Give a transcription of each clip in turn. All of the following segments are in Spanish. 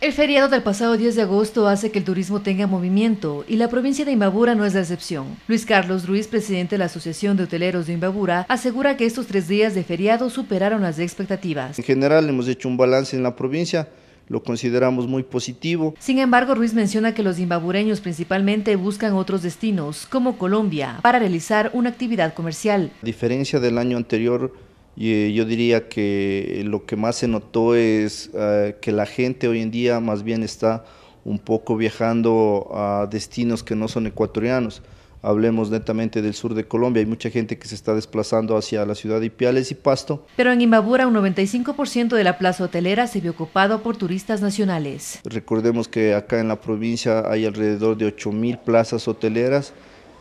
El feriado del pasado 10 de agosto hace que el turismo tenga movimiento y la provincia de Imbabura no es la excepción. Luis Carlos Ruiz, presidente de la Asociación de Hoteleros de Imbabura, asegura que estos tres días de feriado superaron las expectativas. En general hemos hecho un balance en la provincia, lo consideramos muy positivo. Sin embargo, Ruiz menciona que los imbabureños principalmente buscan otros destinos, como Colombia, para realizar una actividad comercial. A diferencia del año anterior, y eh, yo diría que lo que más se notó es eh, que la gente hoy en día más bien está un poco viajando a destinos que no son ecuatorianos. Hablemos netamente del sur de Colombia, hay mucha gente que se está desplazando hacia la ciudad de Ipiales y Pasto. Pero en Imbabura un 95% de la plaza hotelera se vio ocupado por turistas nacionales. Recordemos que acá en la provincia hay alrededor de 8.000 plazas hoteleras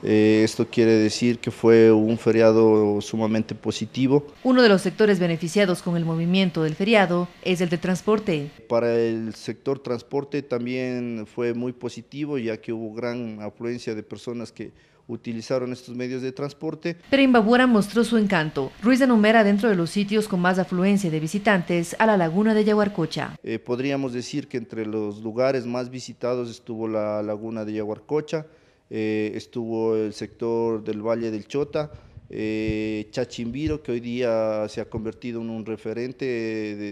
eh, esto quiere decir que fue un feriado sumamente positivo. Uno de los sectores beneficiados con el movimiento del feriado es el de transporte. Para el sector transporte también fue muy positivo, ya que hubo gran afluencia de personas que utilizaron estos medios de transporte. Pero Imbabura mostró su encanto. Ruiz enumera dentro de los sitios con más afluencia de visitantes a la laguna de Yaguarcocha. Eh, podríamos decir que entre los lugares más visitados estuvo la laguna de Yaguarcocha, eh, estuvo el sector del Valle del Chota, eh, Chachimbiro, que hoy día se ha convertido en un referente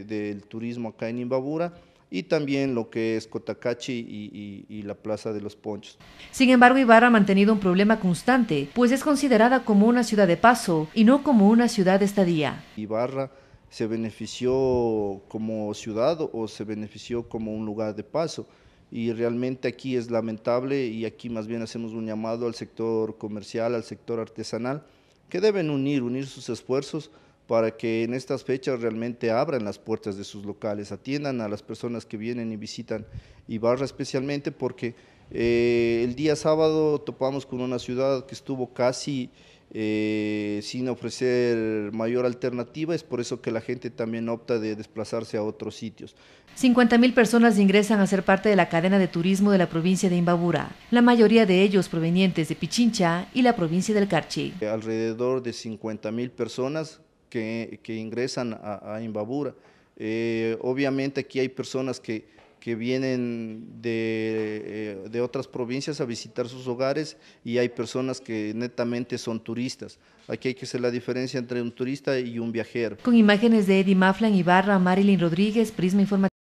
del turismo acá en Imbabura, y también lo que es Cotacachi y, y, la Plaza de los Ponchos. Sin embargo, Ibarra ha mantenido un problema constante, pues es considerada como una ciudad de paso y no como una ciudad de estadía. Ibarra se benefició como ciudad o se benefició como un lugar de paso y realmente aquí es lamentable y aquí más bien hacemos un llamado al sector comercial, al sector artesanal, que deben unir, unir sus esfuerzos para que en estas fechas realmente abran las puertas de sus locales, atiendan a las personas que vienen y visitan Ibarra especialmente porque eh, el día sábado topamos con una ciudad que estuvo casi eh, sin ofrecer mayor alternativa. Es por eso que la gente también opta de desplazarse a otros sitios. 50.000 personas ingresan a ser parte de la cadena de turismo de la provincia de Imbabura, la mayoría de ellos provenientes de Pichincha y la provincia del Carchi. Eh, alrededor de 50.000 personas que, ingresan a, Imbabura. Eh, obviamente aquí hay personas que que vienen de, eh, de, otras provincias a visitar sus hogares y hay personas que netamente son turistas. Aquí hay que hacer la diferencia entre un turista y un viajero. Con imágenes de Eddie Maflan Ibarra, Marilyn Rodríguez, Prisma Informativa.